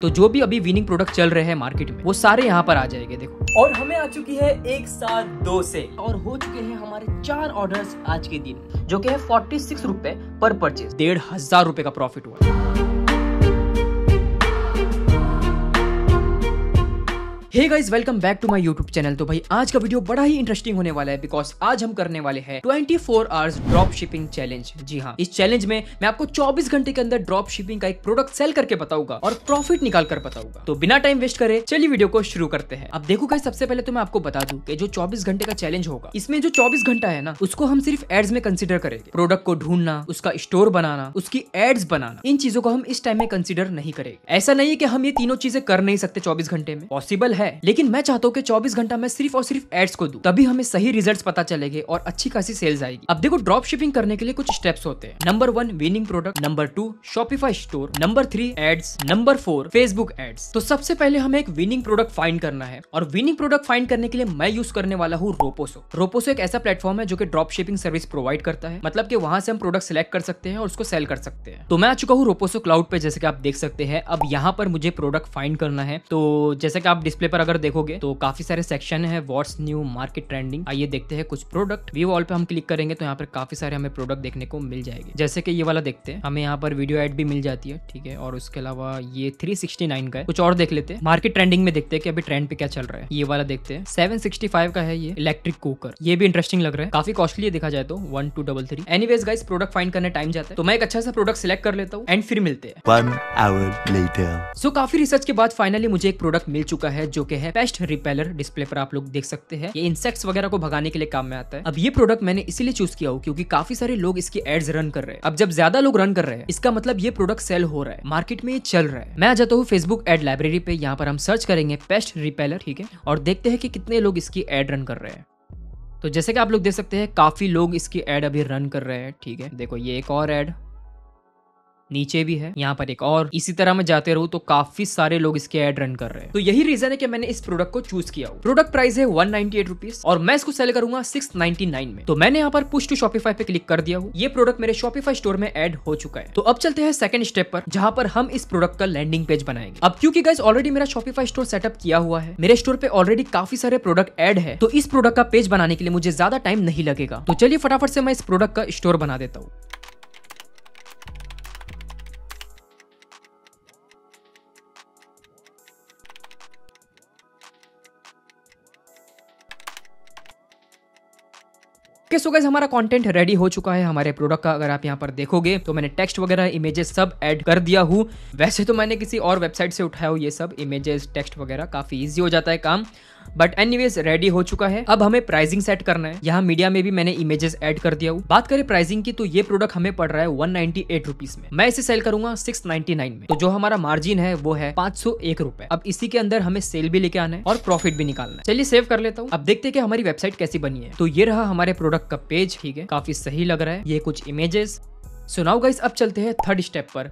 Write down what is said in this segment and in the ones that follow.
तो जो भी अभी विनिंग प्रोडक्ट चल रहे हैं मार्केट में वो सारे यहाँ पर आ जाएंगे देखो और हमें आ चुकी है एक साथ दो से और हो चुके हैं हमारे चार ऑर्डर्स आज के दिन जो कि है फोर्टी सिक्स रूपए पर परचेज डेढ़ हजार रूपए का प्रॉफिट हुआ hey guys welcome back to my YouTube channel तो भाई आज का वीडियो बड़ा ही इंटरेस्टिंग होने वाला है बिकॉज आज हम करने वाले हैं 24 four hours drop shipping challenge जी हाँ इस चैलेंज में मैं आपको 24 घंटे के अंदर ड्रॉप शिपिंग का एक प्रोडक्ट सेल करके बताऊंगा और प्रॉफिट निकाल कर बताऊंगा तो बिना टाइम वेस्ट करे चलिए वीडियो को शुरू करते हैं अब देखो गाइस सबसे पहले तो मैं आपको बता दू की जो चौबीस घंटे का चैलेंज होगा इसमें जो चौबीस घंटा है ना उसको हम सिर्फ एड्स में कंसिडर करेंगे प्रोडक्ट को ढूंढना उसका स्टोर बनाना उसकी एड्स बनाना इन चीजों को हम इस टाइम में कंसिडर नहीं करेंगे ऐसा नहीं है की हम ये तीनों चीजें कर नहीं सकते चौबीस घंटे में पॉसिबल है है लेकिन मैं चाहता हूँ की चौबीस घंटा मैं सिर्फ और सिर्फ एड्स को दू तभी हमें सही रिजल्ट पता चलेगा और अच्छी खासी सेल्स आएगी अब देखो ड्रॉप शिपिंग करने के लिए कुछ स्टेप्स होते हैं number one winning product number two Shopify store number three ads number four Facebook ads तो सबसे पहले हमें एक विनिंग प्रोडक्ट फाइंड करना है और विनिंग प्रोडक्ट फाइंड करने के लिए मैं यूज करने वाला हूँ रोपोसो रोपोसो एक ऐसा प्लेटफॉर्म है जो कि ड्रॉप शिपिंग सर्विस प्रोवाइड करता है मतलब कि वहां से हम प्रोडक्ट सिलेक्ट कर सकते हैं और उसको सेल कर सकते हैं तो मैं आ चुका हूँ रोपोसो क्लाउड पे जैसे कि आप देख सकते हैं अब यहाँ पर मुझे प्रोडक्ट फाइंड करना है तो जैसे कि आप डिस्प्ले पर पर अगर देखोगे तो काफी सारे सेक्शन है व्हाट्स न्यू मार्केट ट्रेंडिंग आइए देखते हैं कुछ प्रोडक्ट व्यू ऑल पे हम क्लिक करेंगे तो यहाँ पर काफी सारे हमें प्रोडक्ट देखने को मिल जाएंगे जैसे कि ये वाला देखते हैं हमें यहाँ पर वीडियो एड भी मिल जाती है ठीक है और उसके अलावा ये थ्री का है कुछ और देख लेते हैं मार्केट ट्रेंडिंग में देखते हैं कि अभी ट्रेंड पे क्या चल रहा है ये वाला देखते हैं सेवन का है ये इलेक्ट्रिक कुकर ये भी इंटरेस्टिंग लग रहा है काफी कॉस्टली देखा जाए तो one two double three anyways guys product find करने टाइम जाता है तो मैं एक अच्छा सा प्रोडक्ट सिलेक्ट कर लेता हूँ एंड फिर मिलते हैं सो so, काफी रिसर्च के बाद फाइनली मुझे एक प्रोडक्ट मिल चुका है जो के है पेस्ट रिपेलर डिस्प्ले पर आप लोग देख सकते हैं ये इंसेक्ट्स वगैरह को भगाने के लिए काम में आता है अब ये प्रोडक्ट मैंने इसीलिए चूज किया हो क्योंकि काफी सारे लोग इसकी एड्स रन कर रहे हैं अब जब ज्यादा लोग रन कर रहे हैं इसका मतलब ये प्रोडक्ट सेल हो रहा है मार्केट में ये चल रहा है मैं आ जाता हूँ फेसबुक एड लाइब्रेरी पे यहाँ पर हम सर्च करेंगे पेस्ट रिपेलर ठीक है और देखते हैं कि कितने लोग इसकी एड रन कर रहे हैं तो जैसे कि आप लोग देख सकते हैं काफी लोग इसकी एड अभी रन कर रहे हैं ठीक है देखो ये एक और एड नीचे भी है यहाँ पर एक और इसी तरह मैं जाते रहूँ तो काफी सारे लोग इसके एड रन कर रहे हैं तो यही रीजन है कि मैंने इस प्रोडक्ट को चूज किया प्रोडक्ट प्राइस है वन नाइनटी और मैं इसको सेल करूंगा सिक्स में तो मैंने यहाँ पर पुश टू शॉपिफाई पे क्लिक कर दिया हूँ ये प्रोडक्ट मेरे शॉपिफाई स्टोर में एड हो चुका है तो अब चलते हैं सेकंड स्टेप पर जहाँ पर हम इस प्रोडक्ट का लैंडिंग पेज बनाएंगे अब क्यूँकी गाइस ऑलरेडी मेरा शॉपिफाई स्टोर सेटअप किया हुआ है मेरे स्टोर पे ऑलरेडी काफी सारे प्रोडक्ट एड है तो इस प्रोडक्ट का पेज बनाने के लिए मुझे ज्यादा टाइम नहीं लगेगा तो चलिए फटाफट से मैं इस प्रोडक्ट का स्टोर बना देता हूँ ओके सो गाइज हमारा कंटेंट रेडी हो चुका है हमारे प्रोडक्ट का अगर आप यहाँ पर देखोगे तो मैंने टेक्स्ट वगैरह इमेजेस सब ऐड कर दिया हूँ वैसे तो मैंने किसी और वेबसाइट से उठाया हूँ ये सब इमेजेस टेक्स्ट वगैरह काफी ईजी हो जाता है काम बट वेज रेडी हो चुका है अब हमें प्राइसिंग सेट करना है यहाँ मीडिया में भी मैंने इमेजेस एड कर दिया हूँ बात करें प्राइसिंग की तो ये प्रोडक्ट हमें पड़ रहा है वन नाइनटी एट रुपीज में मैं इसे सेल करूंगा सिक्स नाइन में तो जो हमारा मार्जिन है वो है पांच सौ एक अब इसी के अंदर हमें सेल भी लेके आना है और प्रॉफिट भी निकालना है चलिए सेव कर लेता हूँ अब देखते कि हमारी वेबसाइट कैसी बनी है तो ये रहा हमारे प्रोडक्ट का पेज ठीक है काफी सही लग रहा है ये कुछ इमेजेस सुनाओ गाइस अब चलते हैं थर्ड स्टेप पर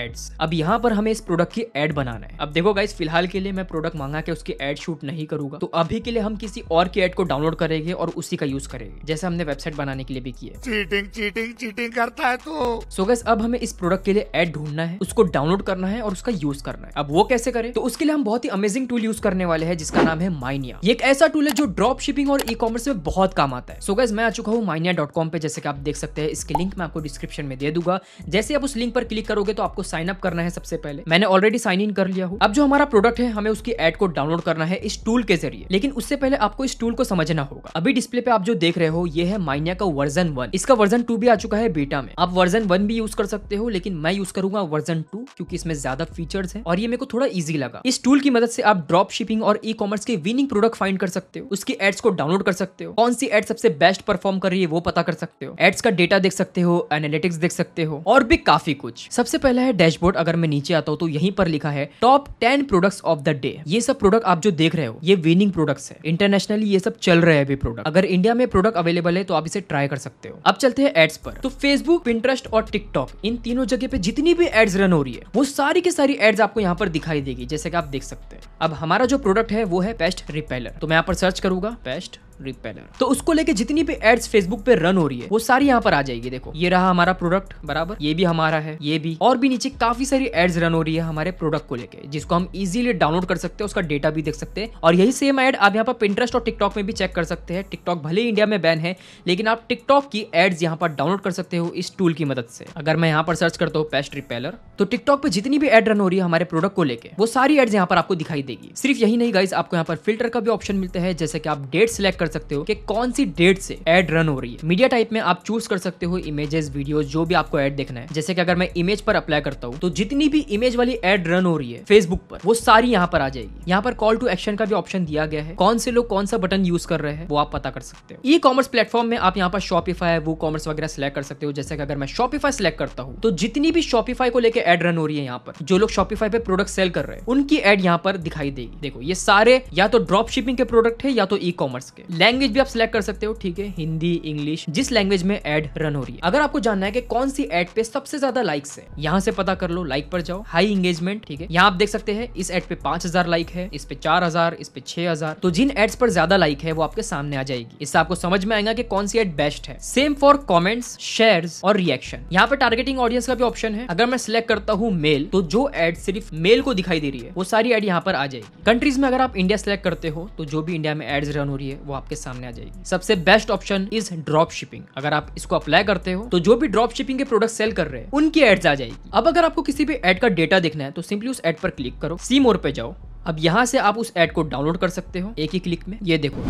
एड्स अब यहाँ पर हमें इस प्रोडक्ट की एड बनाना है अब देखो गाइस फिलहाल के लिए मैं प्रोडक्ट मांगा के उसकी एड शूट नहीं करूंगा तो अभी के लिए हम किसी और की एड को डाउनलोड करेंगे और उसी का यूज करेंगे जैसे हमने वेबसाइट बनाने के लिए भी किया चीटिंग चीटिंग चीटिंग करता है तो सो गैस अब हमें इस प्रोडक्ट के लिए एड ढूंढना है उसको डाउनलोड करना है और उसका यूज करना है अब वो कैसे करें तो उसके लिए हम बहुत ही अमेजिंग टूल यूज करने वाले हैं जिसका नाम है माइनिया एक ऐसा टूल है जो ड्रॉप शिपिंग और ई कॉमर्स में बहुत काम आता है सो गैस मैं आ चुका हूँ माइनिया पे जैसे कि आप देख सकते हैं इसके लिंक मैं आपको डिस्क्रिप्शन में दे दूंगा जैसे आप उस लिंक पर क्लिक करोगे तो आपको आपको साइन अप करना है सबसे पहले मैंने ऑलरेडी साइन इन कर लिया हूँ अब जो हमारा प्रोडक्ट है हमें उसकी एड को डाउनलोड करना है इस टूल के जरिए लेकिन उससे पहले आपको इस टूल को समझना होगा अभी डिस्प्ले पे आप जो देख रहे हो ये है माइनिया का वर्जन वन इसका वर्जन टू भी आ चुका है बीटा में आप वर्जन वन भी यूज कर सकते हो लेकिन मैं यूज करूंगा वर्जन टू क्योंकि इसमें ज्यादा फीचर्स है और ये मेरे को थोड़ा इजी लगा इस टूल की मदद से आप ड्रॉप शिपिंग और ई कॉमर्स के विनिंग प्रोडक्ट फाइंड कर सकते हो उसकी एड्स को डाउनलोड कर सकते हो कौन सी एड सबसे बेस्ट परफॉर्म कर रही है वो पता कर सकते हो एड्स का डेटा देख सकते हो एनालिटिक्स देख सकते हो और भी काफी कुछ सबसे पहले है डैशबोर्ड अगर मैं नीचे आता हूँ तो यहीं पर लिखा है top ten products of the day ये सब प्रोडक्ट आप जो देख रहे हो ये विनिंग प्रोडक्ट्स है इंटरनेशनली ये सब चल रहे हैं अभी प्रोडक्ट अगर इंडिया में प्रोडक्ट अवेलेबल है तो आप इसे ट्राई कर सकते हो अब चलते हैं एड्स पर तो फेसबुक पिंट्रस्ट और टिकटॉक इन तीनों जगह पे जितनी भी एड्स रन हो रही है वो सारी के सारी एड्स आपको यहाँ पर दिखाई देगी जैसे कि आप देख सकते हैं अब हमारा जो प्रोडक्ट है वो है पेस्ट रिपेलर तो मैं यहाँ पर सर्च करूंगा पेस्ट रिपेलर तो उसको लेके जितनी भी एड्स फेसबुक पे रन हो रही है वो सारी यहाँ पर आ जाएगी देखो ये रहा हमारा प्रोडक्ट बराबर ये भी हमारा है ये भी और भी नीचे काफी सारी एड्स रन हो रही है हमारे प्रोडक्ट को लेके जिसको हम इजिली डाउनलोड कर सकते हैं उसका डेटा भी देख सकते हैं और यही सेम एड आप यहाँ पर पिंटरेस्ट और टिकटॉक में भी चेक कर सकते हैं टिकटॉक भले ही इंडिया में बैन है लेकिन आप टिकटॉक की एड्स यहाँ पर डाउनलोड कर सकते हो इस टूल की मदद से अगर मैं यहाँ पर सर्च करता हूँ पेस्ट रिपेलर तो टिकटॉक पे जितनी भी एड रन हो रही है हमारे प्रोडक्ट को लेकर वो सारी एड्स यहाँ पर आपको दिखाई देगी सिर्फ यही नहीं गाइज आपको यहाँ पर फिल्टर का भी ऑप्शन मिलता है जैसे कि आप डेट सिलेक्ट कर सकते हो कि कौन सी डेट से एड रन हो रही है मीडिया टाइप में आप चूज कर सकते हो इमेजेस वीडियो जो भी आपको एड देखना है जैसे कि अगर मैं इमेज पर अप्लाई करता हूँ तो जितनी भी इमेज वाली एड रन हो रही है फेसबुक पर वो सारी यहाँ पर आ जाएगी यहाँ पर कॉल टू एक्शन का भी ऑप्शन दिया गया है कौन से लोग कौन सा बटन यूज कर रहे हैं वो आप पता कर सकते हो ई कॉमर्स प्लेटफॉर्म में आप यहाँ पर शॉपिफाई वो कॉमर्स वगैरह सिलेक्ट कर सकते हो जैसे कि अगर मैं शॉपिफाई सिलेक्ट करता हूँ तो जितनी भी शॉपिफाई को लेकर एड रन हो रही है यहाँ पर जो लोग शॉपिफाई पे प्रोडक्ट सेल कर रहे हैं उनकी एड यहाँ पर दिखाई देगी देखो ये सारे या तो ड्रॉप शिपिंग के प्रोडक्ट है या तो ई कॉमर्स के लैंग्वेज भी आप सिलेक्ट कर सकते हो ठीक है हिंदी इंग्लिश जिस लैंग्वेज में एड रन हो रही है अगर आपको जानना है कि कौन सी एड पे सबसे ज्यादा लाइक्स है यहाँ से पता कर लो लाइक पर जाओ हाई इंगेजमेंट ठीक है यहाँ आप देख सकते हैं इस एड पे पांच हजार लाइक है इस पे चार हजार इस पे छह हजार तो जिन एड्स पर ज्यादा लाइक है वो आपके सामने आ जाएगी इससे आपको समझ में आएगा कि कौन सी एड बेस्ट है सेम फॉर कॉमेंट्स शेयर और रिएक्शन यहाँ पे टारगेटिंग ऑडियंस का भी ऑप्शन है अगर मैं सिलेक्ट करता हूँ मेल तो जो एड सिर्फ मेल को दिखाई दे रही है वो सारी एड यहाँ पर आ जाएगी कंट्रीज में अगर आप इंडिया सिलेक्ट करते हो तो जो भी इंडिया में एड्स रन हो रही है वो आपके सामने आ जाएगी सबसे best option is drop shipping अगर आप इसको अप्लाई करते हो तो जो भी ड्रॉप शिपिंग के प्रोडक्ट सेल कर रहे हैं उनकी एड्स आ जाएगी अब अगर आपको किसी भी एड का डेटा देखना है तो सिंपली उस एड पर क्लिक करो सी मोर पे जाओ अब यहाँ से आप उस एड को डाउनलोड कर सकते हो एक ही क्लिक में ये देखो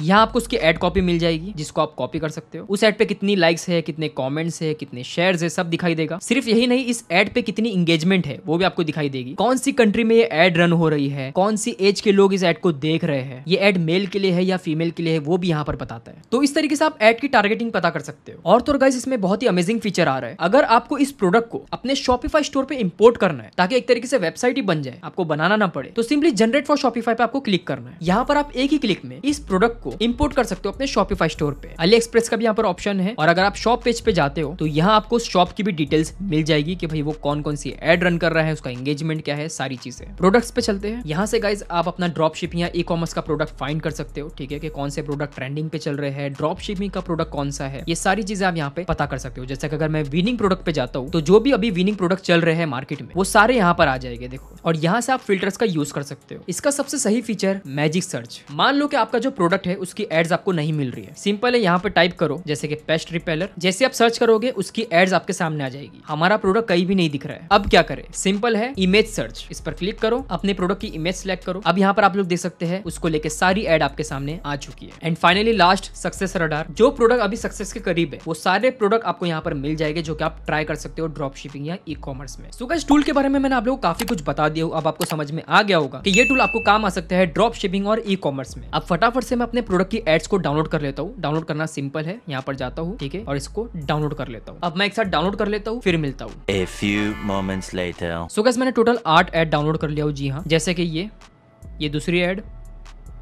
यहाँ आपको उसकी एड कॉपी मिल जाएगी जिसको आप कॉपी कर सकते हो उस एड पे कितनी लाइक्स है कितने कमेंट्स है कितने शेयर्स है सब दिखाई देगा सिर्फ यही नहीं इस एड पे कितनी इंगेजमेंट है वो भी आपको दिखाई देगी कौन सी कंट्री में ये एड रन हो रही है कौन सी एज के लोग इस एड को देख रहे हैं ये एड मेल के लिए है या फीमेल के लिए है वो भी यहाँ पर बताता है तो इस तरीके से आप एड की टारगेटिंग पता कर सकते हो और तो गाइस इसमें बहुत ही अमेजिंग फीचर आ रहा है अगर आपको इस प्रोडक्ट को अपने शॉपिफाई स्टोर पे इम्पोर्ट करना है ताकि एक तरीके से वेबसाइट ही बन जाए आपको बनाना ना पड़े तो सिंपली जनरेट फॉर शॉपिफाई पे आपको क्लिक करना है यहाँ पर आप एक ही क्लिक में इस प्रोडक्ट को इम्पोर्ट कर सकते हो अपने शॉपिफाई स्टोर पे अली एक्सप्रेस का भी यहाँ पर ऑप्शन है और अगर आप शॉप पेज पे जाते हो तो यहाँ आपको शॉप की भी डिटेल्स मिल जाएगी की भाई वो कौन कौन सी एड रन कर रहा है उसका एंगेजमेंट क्या है सारी चीजें प्रोडक्ट्स पे चलते हैं यहाँ से गाइज आप अपना ड्रॉप शिपिंग या ई कॉमर्स का प्रोडक्ट फाइंड कर सकते हो ठीक है कि कौन से प्रोडक्ट ट्रेंडिंग पे चल रहे हैं ड्रॉप शिपिंग का प्रोडक्ट कौन सा है ये सारी चीजें आप यहाँ पे पता कर सकते हो जैसे कि अगर मैं विनिंग प्रोडक्ट पे जाता हूँ तो जो भी अभी विनिंग प्रोडक्ट चल रहे हैं मार्केट में वो सारे यहाँ पर आ जाएंगे देखो और यहाँ से आप फिल्टर्स का यूज कर सकते हो इसका सबसे सही फीचर मैजिक सर्च मान लो कि आपका जो प्रोडक्ट है है उसकी एड्स आपको नहीं मिल रही है सिंपल है यहाँ पे टाइप करो जैसे कि पेस्ट रिपेलर जैसे आप सर्च करोगे उसकी एड्स आपके सामने आ जाएगी हमारा प्रोडक्ट कहीं भी नहीं दिख रहा है अब क्या करें सिंपल है इमेज सर्च इस पर क्लिक करो अपने प्रोडक्ट की इमेज सिलेक्ट करो अब यहाँ पर आप लोग देख सकते हैं उसको लेके सारी एड आपके सामने आ चुकी है and finally last success radar जो प्रोडक्ट अभी सक्सेस के करीब है वो सारे प्रोडक्ट आपको यहाँ पर मिल जाएंगे जो कि आप ट्राई कर सकते हो ड्रॉप शिपिंग या ई कॉमर्स में सो टूल के बारे में मैंने आप लोग काफी कुछ बता दिया अब आपको समझ में आ गया होगा कि ये टूल आपको काम आ सकता है ड्रॉप शिपिंग और ई कॉमर्स में आप फटाफट से मैं अपने प्रोडक्ट की एड्स को डाउनलोड कर लेता हूँ डाउनलोड करना सिंपल है यहाँ पर जाता हूँ ठीक है और इसको डाउनलोड कर लेता हूँ अब मैं एक साथ डाउनलोड कर लेता हूँ फिर मिलता हूँ सो मैंने टोटल आठ एड डाउनलोड कर लिया हूँ जी हाँ जैसे कि ये ये दूसरी एड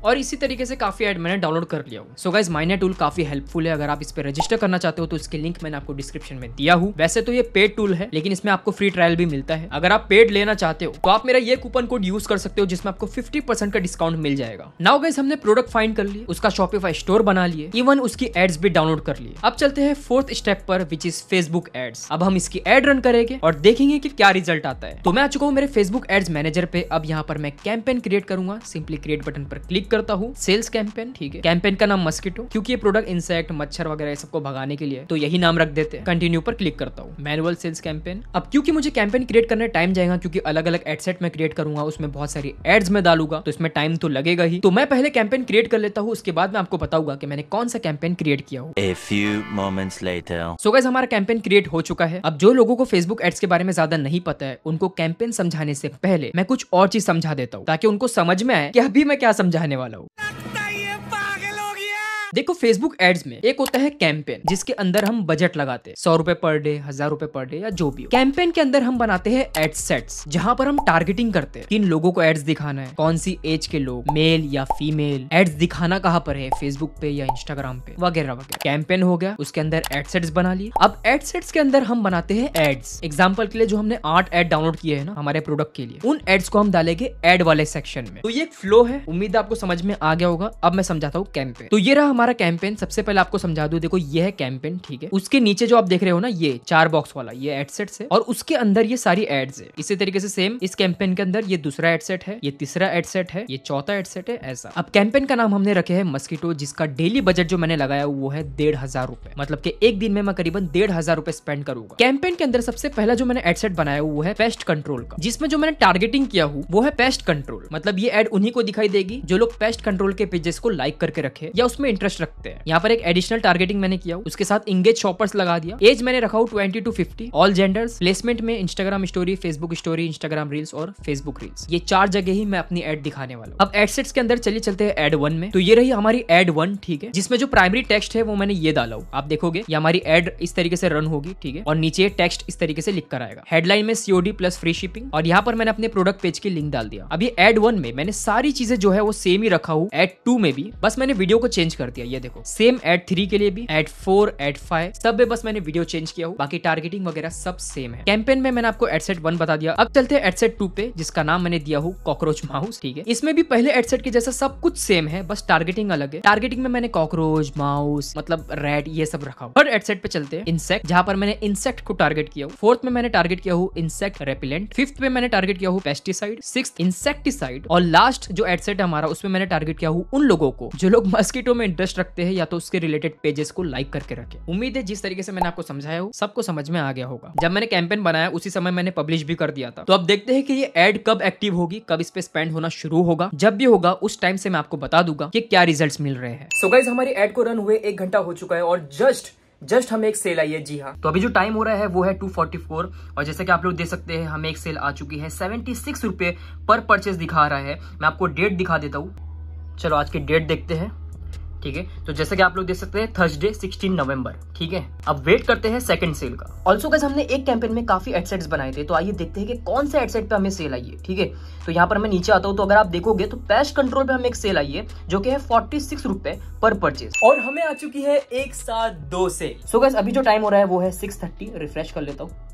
और इसी तरीके से काफी ऐड मैंने डाउनलोड कर लिया हूँ सो गाइज माइना टूल काफी हेल्पफुल है अगर आप इस पर रजिस्टर करना चाहते हो तो इसके लिंक मैंने आपको डिस्क्रिप्शन में दिया हूँ वैसे तो ये पेड टूल है लेकिन इसमें आपको फ्री ट्रायल भी मिलता है अगर आप पेड लेना चाहते हो तो आप मेरा ये कूपन कोड यूज कर सकते हो जिसमें आपको फिफ्टी का डिस्काउंट मिल जाएगा नाउ गाइज हमने प्रोडक्ट फाइंड कर लिया उसका शॉपिफाई स्टोर बना लिए इवन उसकी एड्स भी डाउनलोड कर लिए अब चलते हैं फोर्थ स्टेप पर विच इज फेसबुक एड्स अब हम इसकी एड रन करेंगे और देखेंगे की क्या रिजल्ट आता है तो मैं आ चुका हूँ मेरे फेसबुक एड्स मैनेजर पे अब यहाँ पर मैं कैंपेन क्रिएट करूंगा सिंपली क्रिएट बटन पर क्लिक करता हूँ सेल्स कैंपेन ठीक है कैंपेन का नाम मस्किटो क्योंकि ये प्रोडक्ट इंसेक्ट मच्छर वगैरह सबको भगाने के लिए तो यही नाम रख देते हैं कंटिन्यू पर क्लिक करता हूँ मैनुअल सेल्स कैंपेन अब क्योंकि मुझे कैंपेन क्रिएट करने टाइम जाएगा क्योंकि अलग अलग एडसेट में क्रिएट करूंगा उसमें बहुत सारी एड्स में डालूगा तो इसमें टाइम तो लगेगा ही तो मैं पहले कैंपेन क्रिएट कर लेता हूँ उसके बाद मैं आपको बताऊंगा कि मैंने कौन सा कैंपेन क्रिएट किया हूँ सो so हमारा कैंपेन क्रिएट हो चुका है अब जो लोगों को फेसबुक एड्स के बारे में ज्यादा नहीं पता है उनको कैंपेन समझाने से पहले मैं कुछ और चीज समझा देता हूँ ताकि उनको समझ में आए कि अभी मैं क्या समझाने वाला llévalo. देखो फेसबुक एड्स में एक होता है कैंपेन जिसके अंदर हम बजट लगाते हैं सौ रूपए पर डे हजार रूपए पर डे या जो भी कैंपेन के अंदर हम बनाते हैं एड सेट्स जहाँ पर हम टारगेटिंग करते हैं किन लोगों को एड्स दिखाना है कौन सी एज के लोग मेल या फीमेल एड्स दिखाना कहाँ पर है फेसबुक पे या इंस्टाग्राम पे वगैरह वगैरह कैंपेन हो गया उसके अंदर एड सेट्स बना लिए अब एड सेट्स के अंदर हम बनाते हैं एड्स एग्जाम्पल के लिए जो हमने आठ एड डाउनलोड किए है ना हमारे प्रोडक्ट के लिए उन एड्स को हम डालेंगे एड वाले सेक्शन में तो ये फ्लो है उम्मीद आपको समझ में आ गया होगा अब मैं समझाता हूँ कैंपेन तो ये रहा हमारा कैंपेन सबसे पहले आपको समझा दू देखो ये है कैंपेन ठीक है उसके नीचे जो आप देख रहे हो ना ये चार बॉक्स वाला ये एडसेट है और उसके अंदर ये सारी एड्स है इसी तरीके से सेम इस कैंपेन के अंदर ये दूसरा एडसेट है ये तीसरा एडसेट है ये चौथा एडसेट है ऐसा अब कैंपेन का नाम हमने रखे है मस्कीटो जिसका डेली बजट जो मैंने लगाया वो है डेढ़ हजार रूपए मतलब के एक दिन में मैं करीबन डेढ़ हजार रूपए स्पेंड करूंगा कैंपेन के अंदर सबसे पहला जो मैंने एडसेट बनाया हुआ है पेस्ट कंट्रोल का जिसमें जो मैंने टारगेटिंग किया हूँ वो है पेस्ट कंट्रोल मतलब ये एड उन्हीं को दिखाई देगी जो लोग पेस्ट कंट्रोल के पेजेस को लाइक करके रखे या उसमें इंटरेस्ट इंटरेस्ट रखते हैं यहाँ पर एक एडिशनल टारगेटिंग मैंने किया उसके साथ इंगेज शॉपर्स लगा दिया एज मैंने रखा हूँ twenty two fifty all genders placement में Instagram story Facebook story Instagram reels और फेसबुक रील्स ये चार जगह ही मैं अपनी एड दिखाने वाला हूँ अब एडसेट्स के अंदर चलिए चलते हैं एड वन में तो ये रही हमारी एड वन ठीक है जिसमें जो प्राइमरी टेक्स्ट है वो मैंने ये डाला हूँ आप देखोगे ये हमारी एड इस तरीके से रन होगी ठीक है और नीचे टेक्स्ट इस तरीके से लिख कर आएगा हेडलाइन में सीओडी प्लस फ्री शिपिंग और यहाँ पर मैंने अपने प्रोडक्ट पेज की लिंक डाल दिया अभी एड वन में मैंने सारी चीजें जो है वो सेम ही रखा हूँ एड टू में भी बस मैंने वीडियो को चेंज कर दिया किया ये देखो सेम एट थ्री के लिए भी एट फोर एट फाइव सब में बस मैंने वीडियो चेंज किया हूँ बाकी टारगेटिंग वगैरह सब सेम है कैंपेन में मैंने आपको एडसेट वन बता दिया अब चलते हैं एडसेट टू पे जिसका नाम मैंने दिया हूँ कॉकरोच माउस ठीक है इसमें भी पहले एडसेट के जैसा सब कुछ सेम है बस टारगेटिंग अलग है टारगेटिंग में मैंने कॉकरोच माउस मतलब रेड ये सब रखा हुआ थर्ड एडसेट पे चलते हैं इंसेक्ट जहाँ पर मैंने इंसेक्ट को टारगेट किया हूँ फोर्थ में मैंने टारगेट किया हूँ इंसेक्ट रेपिलेंट फिफ्थ में मैंने टारगेट किया हूँ पेस्टिसाइड सिक्स इंसेक्टिसाइड और लास्ट जो एडसेट है हमारा उसमें मैंने टारगेट किया हूँ उन लोगों को जो लोग मस्कीटो में इंटरेस्ट इंटरेस्ट रखते हैं या तो उसके रिलेटेड पेजेस को लाइक करके रखें उम्मीद है जिस तरीके से मैंने आपको समझाया हो सबको समझ में आ गया होगा जब मैंने कैंपेन बनाया उसी समय मैंने पब्लिश भी कर दिया था तो अब देखते हैं कि ये एड कब एक्टिव होगी कब इस पे स्पेंड होना शुरू होगा जब भी होगा उस टाइम से मैं आपको बता दूंगा की क्या रिजल्ट मिल रहे हैं सो गाइज हमारी एड को रन हुए एक घंटा हो चुका है और जस्ट जस्ट हमें एक सेल आई है जी हाँ तो अभी जो टाइम हो रहा है वो है 244 और जैसे कि आप लोग देख सकते हैं हमें एक सेल आ चुकी है सेवेंटी सिक्स रुपए पर परचेज दिखा रहा है मैं आपको डेट दिखा देता हूँ चलो आज की डेट देखते हैं ठीक है तो जैसे कि आप लोग देख सकते हैं थर्सडे 16 नवंबर ठीक है अब वेट करते हैं सेकंड सेल का ऑल्सो गैस हमने एक कैंपेन में काफी एडसेट्स बनाए थे तो आइए देखते हैं कि कौन से एडसेट पे हमें सेल आई है ठीक है तो यहाँ पर मैं नीचे आता हूँ तो अगर आप देखोगे तो पैश कंट्रोल पे हमें एक सेल आई है जो की है फोर्टी सिक्स रुपए पर परचेज और हमें आ चुकी है एक साथ दो सेल सो गैस अभी जो टाइम हो रहा है वो है सिक्स थर्टी रिफ्रेश कर लेता हूँ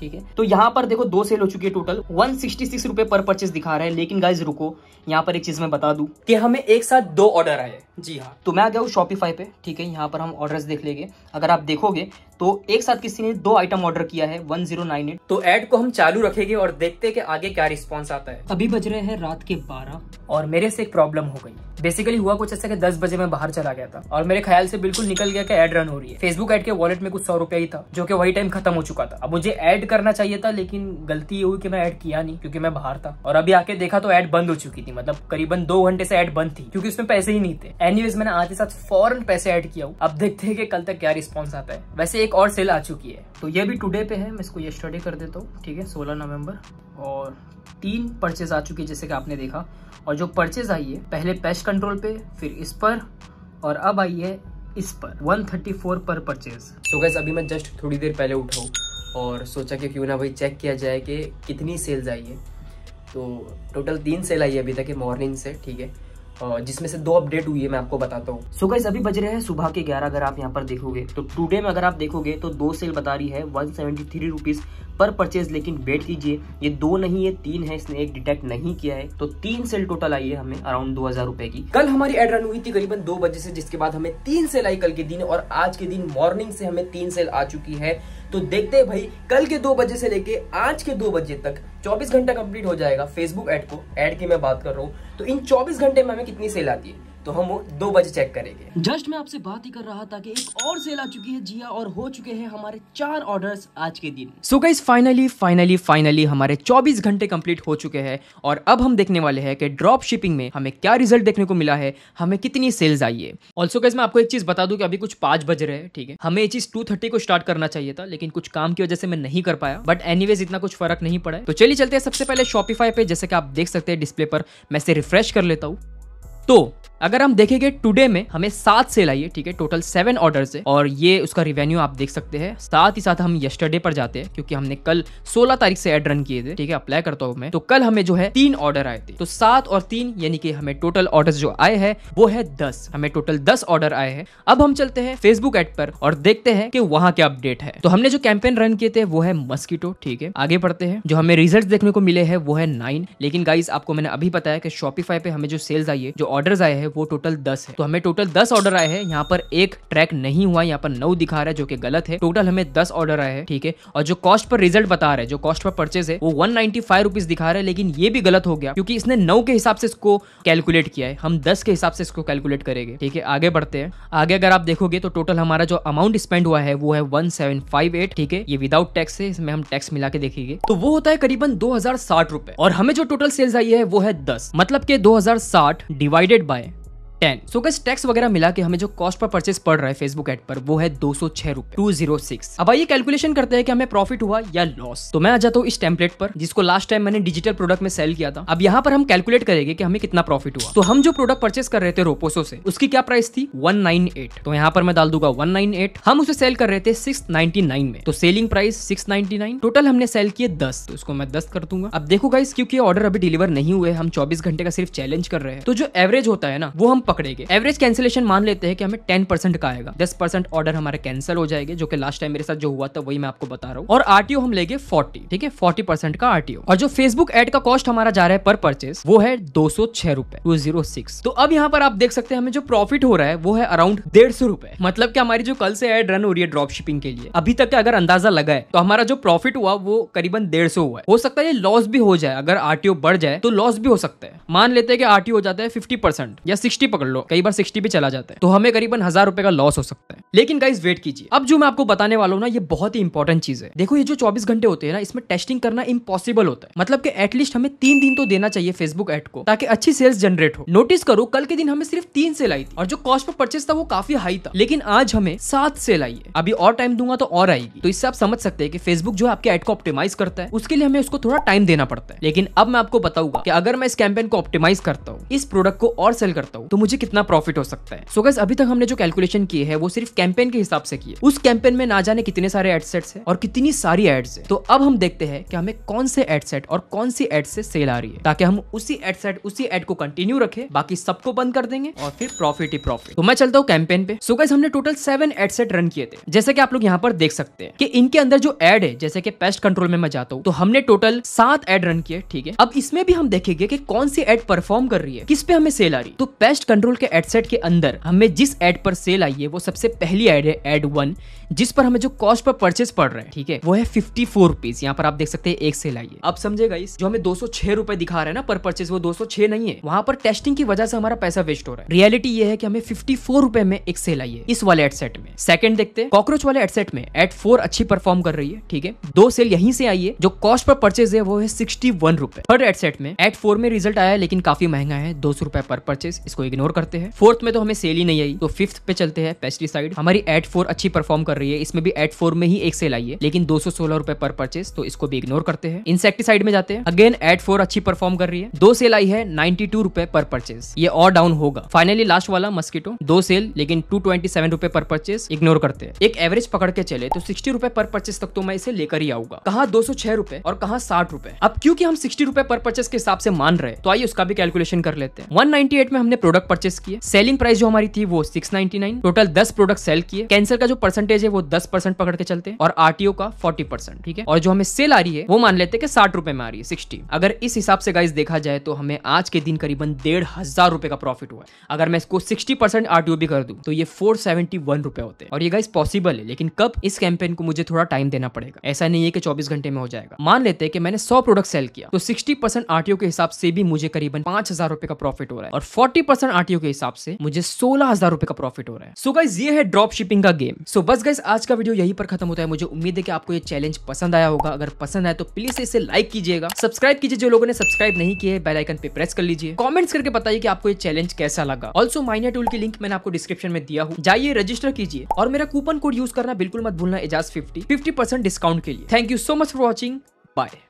ठीक है तो यहाँ पर देखो दो सेल हो चुकी है टोटल वन सिक्सटी सिक्स रुपए पर परचेज दिखा रहा है लेकिन गाइज रुको यहाँ पर एक चीज मैं बता दू कि हमें एक साथ दो ऑर्डर आए जी हाँ तो मैं आ गया हूँ शॉपिफाई पे ठीक है यहाँ पर हम ऑर्डर्स देख लेंगे अगर आप देखोगे तो एक साथ किसी ने दो आइटम ऑर्डर किया है वन जीरो नाइन एट तो एड को हम चालू रखेंगे और देखते हैं कि आगे क्या रिस्पॉन्स आता है अभी बज रहे हैं रात के बारह और मेरे से एक प्रॉब्लम हो गई बेसिकली हुआ कुछ ऐसा कि दस बजे मैं बाहर चला गया था और मेरे ख्याल से बिल्कुल निकल गया कि एड रन हो रही है फेसबुक एड के वॉलेट में कुछ सौ रुपया ही था जो कि वही टाइम खत्म हो चुका था अब मुझे ऐड करना चाहिए था लेकिन गलती ये हुई कि मैं ऐड किया नहीं क्योंकि मैं बाहर था और अभी आके देखा तो ऐड बंद हो चुकी थी मतलब करीबन दो घंटे से ऐड बंद थी क्योंकि उसमें पैसे ही नहीं थे एनीवेज मैंने आज के साथ फॉरन पैसे ऐड किया हूँ अब देखते हैं कि कल तक क्या रिस्पॉन्स आता है वैसे एक और सेल आ चुकी है तो ये भी टुडे पे है मैं इसको ये स्टडी कर देता हूँ ठीक है सोलह नवम्बर और तीन परचेज आ चुकी है जैसे कि आपने देखा और जो परचेज आई है पहले पेस्ट कंट्रोल पे फिर इस पर और अब आई है इस पर फोर पर परचेज तो गैस अभी मैं जस्ट थोड़ी देर पहले उठाऊँ और सोचा कि क्यों ना भाई चेक किया जाए कि कितनी सेल्स आई है तो टोटल तीन सेल आई है अभी तक मॉर्निंग से ठीक है जिसमें से दो अपडेट हुई है मैं आपको बताता हूँ सो गाइस अभी बज रहे हैं सुबह के ग्यारह अगर आप यहाँ पर देखोगे तो टुडे में अगर आप देखोगे तो दो सेल बता रही है वन सेवेंटी थ्री रुपीज़ पर परचेज लेकिन वेट कीजिए ये दो नहीं है तीन है इसने एक डिटेक्ट नहीं किया है तो तीन सेल टोटल आई है हमें अराउंड दो हजार रुपए की कल हमारी एड रन हुई थी करीबन दो बजे से जिसके बाद हमें तीन सेल आई कल के दिन और आज के दिन मॉर्निंग से हमें तीन सेल आ चुकी है तो देखते हैं भाई कल के दो बजे से लेके आज के दो बजे तक 24 घंटा कंप्लीट हो जाएगा फेसबुक ऐड को ऐड की मैं बात कर रहा हूँ तो इन 24 घंटे में हमें कितनी सेल आती है तो हम दो बजे चेक करेंगे जस्ट मैं आपसे बात ही कर रहा था कि एक और सेल आ चुकी है जिया और हो चुके हैं हमारे चार ऑर्डर्स आज के दिन so guys finally finally finally हमारे 24 घंटे कंप्लीट हो चुके हैं और अब हम देखने वाले हैं कि ड्रॉप शिपिंग में हमें क्या रिजल्ट देखने को मिला है हमें कितनी सेल्स आई है ऑल्सो गाइज मैं आपको एक चीज बता दू की अभी कुछ पांच बज रहे हैं ठीक है हमें ये चीज टू को स्टार्ट करना चाहिए था लेकिन कुछ काम की वजह से मैं नहीं कर पाया बट एनी इतना कुछ फर्क नहीं पड़ा तो चलिए चलते हैं सबसे पहले शॉपिफाई पे जैसे कि आप देख सकते हैं डिस्प्ले पर मैं इसे रिफ्रेश कर लेता हूँ तो अगर हम देखेंगे टुडे में हमें सात सेल आई है ठीक है टोटल सेवन ऑर्डर है और ये उसका रिवेन्यू आप देख सकते हैं साथ ही साथ हम यस्टरडे पर जाते हैं क्योंकि हमने कल सोलह तारीख से एड रन किए थे ठीक है अप्लाई करता हूँ मैं तो कल हमें जो है तीन ऑर्डर आए थे तो सात और तीन यानी कि हमें टोटल ऑर्डर जो आए हैं वो है दस हमें टोटल दस ऑर्डर आए हैं अब हम चलते हैं फेसबुक एड पर और देखते हैं कि वहाँ क्या अपडेट है तो हमने जो कैंपेन रन किए थे वो है मस्कीटो ठीक है आगे बढ़ते हैं जो हमें रिजल्ट देखने को मिले हैं वो है नाइन लेकिन गाइज आपको मैंने अभी बताया कि शॉपिफाई पे हमें जो सेल्स आई है जो ऑर्डर आए हैं वो टोटल दस है तो हमें टोटल दस ऑर्डर आए हैं यहाँ पर एक ट्रैक नहीं हुआ यहाँ पर नौ दिखा रहा है जो कि गलत है टोटल हमें दस ऑर्डर आए हैं ठीक है और जो कॉस्ट पर रिजल्ट बता रहे हैं जो कॉस्ट पर परचेज है वो वन नाइन्टी रुपीज दिखा रहा है लेकिन ये भी गलत हो गया क्योंकि इसने नौ के हिसाब से इसको कैलकुलेट किया है हम दस के हिसाब से इसको कैलकुलेट करेंगे ठीक है आगे बढ़ते हैं आगे अगर आप देखोगे तो टोटल हमारा जो अमाउंट स्पेंड हुआ है वो है वन सेवन फाइव एट ठीक है ये विदाउट टैक्स है इसमें हम टैक्स मिला के देखेंगे तो वो होता है करीबन दो हजार साठ रुपए और हमें जो टोटल सेल्स आई है वो है दस मतलब के दो हजार साठ divided by ten so guys tax वगैरह मिला के हमें जो कॉस्ट पर परचेस पड़ रहा है फेसबुक एड पर वो है दो सौ छह रुपए टू जीरो सिक्स अब आइए कैलकुलेशन करते हैं कि हमें प्रॉफिट हुआ या लॉस तो मैं आ जाता हूँ इस टेम्पलेट पर जिसको लास्ट टाइम मैंने डिजिटल प्रोडक्ट में सेल किया था अब यहाँ पर हम कैलकुलेट करेंगे कि हमें कितना प्रॉफिट हुआ तो हम जो प्रोडक्ट परचेस कर रहे थे रोपोसो से उसकी क्या प्राइस थी वन नाइन एट तो यहाँ पर मैं डाल दूंगा वन नाइन एट हम उसे सेल कर रहे थे सिक्स नाइनटी नाइन में तो selling price six ninety nine total हमने सेल किए दस तो उसको मैं दस कर दूंगा अब देखो गाइस क्योंकि ऑर्डर अभी डिलीवर नहीं हुए हम चौबीस घंटे का सिर्फ चैलेंज कर रहे हैं तो जो एवरेज होता है ना वो हम पकड़ेंगे एवरेज कैंसिलेशन मान लेते हैं कि हमें टेन परसेंट का आएगा दस परसेंट ऑर्डर हमारे कैंसिल हो जाएंगे जो कि लास्ट टाइम मेरे साथ जो हुआ था वही मैं आपको बता रहा हूँ और आरटीओ हम लेंगे फोर्टी ठीक है फोर्टी परसेंट का आरटीओ और जो फेसबुक एड का कॉस्ट हमारा जा रहा है पर परचेस वो है दो सौ छह रुपए टू जीरो सिक्स तो अब यहाँ पर आप देख सकते हैं हमें जो प्रॉफिट हो रहा है वो है अराउंड डेढ़ सौ रुपए मतलब की हमारी जो कल से एड रन हो रही है ड्रॉप शिपिंग के लिए अभी तक अगर अंदाजा लगा है तो हमारा जो प्रॉफिट हुआ वो करीबन डेढ़ सौ हुआ है हो सकता है लॉस भी हो जाए अगर आरटीओ बढ़ जाए तो लॉस भी हो सकता है मान लेते हैं कि आरटीओ हो जाता है फिफ्टी परसेंट या सिक्सटी पकड़ लो कई बार सिक्सटी पे चला जाता है तो हमें करीबन हजार रुपए का लॉस हो सकता है लेकिन गाइज वेट कीजिए अब जो मैं आपको बताने वाला हूँ ना ये बहुत ही इंपॉर्टेंट चीज है देखो ये जो चौबीस घंटे होते हैं ना इसमें टेस्टिंग करना इम्पॉसिबल होता है मतलब कि एटलीस्ट हमें तीन दिन तो देना चाहिए फेसबुक एड को ताकि अच्छी सेल्स जनरेट हो नोटिस करो कल के दिन हमें सिर्फ तीन सेल आई और जो कॉस्ट पर परचेस था वो काफी हाई था लेकिन आज हमें सात सेल आई है अभी और टाइम दूंगा तो और आएगी तो इससे आप समझ सकते हैं कि फेसबुक जो है आपके एड को ऑप्टिमाइज करता है उसके लिए हमें उसको थोड़ा टाइम देना पड़ता है लेकिन अब मैं आपको बताऊंगा कि अगर मैं इस कैंपेन को ऑप्टिमाइज करता हूँ इस प्रोडक्ट को और सेल करता हूँ तो मुझे मुझे कितना प्रॉफिट हो सकता है सो so अभी तक हमने जो कैलकुलेशन किए हैं वो सिर्फ कैंपेन के हिसाब से किए उस कैंपेन में ना जाने कितने सारे एडसेट्स है और कितनी सारी एड्स है तो अब हम देखते हैं कि हमें कौन से एडसेट और कौन सी एड से सेल आ रही है ताकि हम उसी एडसेट उसी एड को कंटिन्यू रखे बाकी सबको बंद कर देंगे और फिर प्रॉफिट ही प्रॉफिट तो मैं चलता हूँ कैंपेन पे सो so हमने टोटल सेवन एडसेट रन किए थे जैसे की आप लोग यहाँ पर देख सकते हैं कि इनके अंदर जो एड है जैसे कि पेस्ट कंट्रोल में मैं जाता हूँ तो हमने टोटल सात एड रन किए ठीक है अब इसमें भी हम देखेंगे कि कौन सी एड परफॉर्म कर रही है किस पे हमें सेल आ रही है तो पेस्ट कंट्रोल के एड सेट के अंदर हमें जिस एड पर सेल आई है वो सबसे पहली एड है एड वन जिस पर हमें जो कॉस्ट पर परचेज पड़ रहा है ठीक है वो है फिफ्टी फोर रुपीज यहाँ पर आप देख सकते हैं एक सेल आई है आप समझेगा इस जो हमें दो सौ छह रुपए दिखा रहे हैं ना पर परचेज वो दो सौ छह नहीं है वहाँ पर टेस्टिंग की वजह से हमारा पैसा वेस्ट हो रहा है रियलिटी ये है कि हमें फिफ्टी फोर रुपए में एक सेल आई है इस वाले एड सेट में सेकंड देखते हैं कॉकरोच वाले एड सेट में एड फोर अच्छी परफॉर्म कर रही है ठीक है दो सेल यहीं से आई है जो कॉस्ट पर परचेज है वो है सिक्सटी वन रुपए थर्ड एड सेट में एड फोर में रिजल्ट आया लेकिन काफी महंगा है दो सौ रुपए पर परचेज इसको इग्नोर इग्नोर करते हैं फोर्थ में तो हमें सेल ही नहीं आई तो फिफ्थ पे चलते हैं पेस्टिसाइड हमारी एट फोर अच्छी परफॉर्म कर रही है इसमें भी एट फोर में ही एक सेल आई है लेकिन दो सौ सोलह रुपए पर परचेज तो इसको भी इग्नोर करते हैं इंसेक्टिसाइड में जाते हैं अगेन एट फोर अच्छी परफॉर्म कर रही है दो सेल आई है नाइनटी टू रुपए पर परचेज ये और डाउन होगा फाइनली लास्ट वाला मस्किटो दो सेल लेकिन टू ट्वेंटी सेवन रुपए पर परचेज इग्नोर करते हैं एक एवरेज पकड़ के चले तो सिक्सटी रुपए पर परचेज तक तो मैं इसे लेकर ही आऊंगा कहा दो सौ छह रुपए और कहा साठ रुपए अब क्योंकि हम सिक्सटी रुपए पर परचेज के हिसाब से मान रहे तो आइए उसका भी कैलकुलेशन कर लेते हैं वन नाइनटी एट में हमने प्रोडक्ट परचेस किए सेलिंग प्राइस जो हमारी थी वो सिक्स टोटल दस प्रोडक्ट सेल किए कैंसर का जो परसेंटेज है वो दस परसेंट पकड़ के चलते और आरटीओ का फोर्टी परसेंट ठीक है और जो हमें सेल आ रही है वो मान लेते हैं कि साठ रुपए में आ रही है सिक्सटी अगर इस हिसाब से गाइस देखा जाए तो हमें आज के दिन करीबन डेढ़ हजार रुपए का प्रॉफिट हुआ है अगर मैं इसको सिक्सटी परसेंट आरटीओ भी कर दूं तो ये फोर सेवेंटी वन रुपए होते हैं और ये गाइस पॉसिबल है लेकिन कब इस कैंपेन को मुझे थोड़ा टाइम देना पड़ेगा ऐसा नहीं है कि चौबीस घंटे में हो जाएगा मान लेते हैं कि मैंने सौ प्रोडक्ट सेल किया तो सिक्सटी परसेंट आरटीओ के हिसाब से भी मुझे करीबन पांच हजार रुपए का प्रॉफिट हो रहा है और फोर्टी परसेंट आरटीओ के हिसाब से मुझे सोलह हजार रुपए का प्रॉफिट हो रहा है सो गाइज ये है ड्रॉप शिपिंग का गेम सो बस गाइज आज का वीडियो यही पर खत्म होता है मुझे उम्मीद है कि आपको ये चैलेंज पसंद आया होगा अगर पसंद आया तो प्लीज इसे लाइक कीजिएगा सब्सक्राइब कीजिए जो लोगों ने सब्सक्राइब नहीं किया है बेलाइकन पे प्रेस कर लीजिए कॉमेंट्स करके बताइए कि आपको ये चैलेंज कैसा लगा ऑल्सो माइनर टूल की लिंक मैंने आपको डिस्क्रिप्शन में दिया हूँ जाइए रजिस्टर कीजिए और मेरा कूपन कोड यूज करना बिल्कुल मत भूलना एजाज फिफ्टी फिफ्टी डिस्काउंट के लिए thank you so much for watching bye